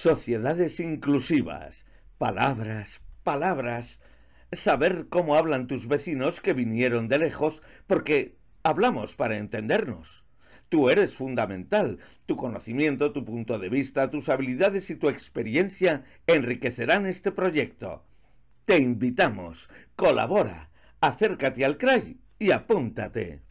Sociedades inclusivas. Palabras, palabras. Saber cómo hablan tus vecinos que vinieron de lejos porque hablamos para entendernos. Tú eres fundamental. Tu conocimiento, tu punto de vista, tus habilidades y tu experiencia enriquecerán este proyecto. Te invitamos. Colabora. Acércate al CRAI y apúntate.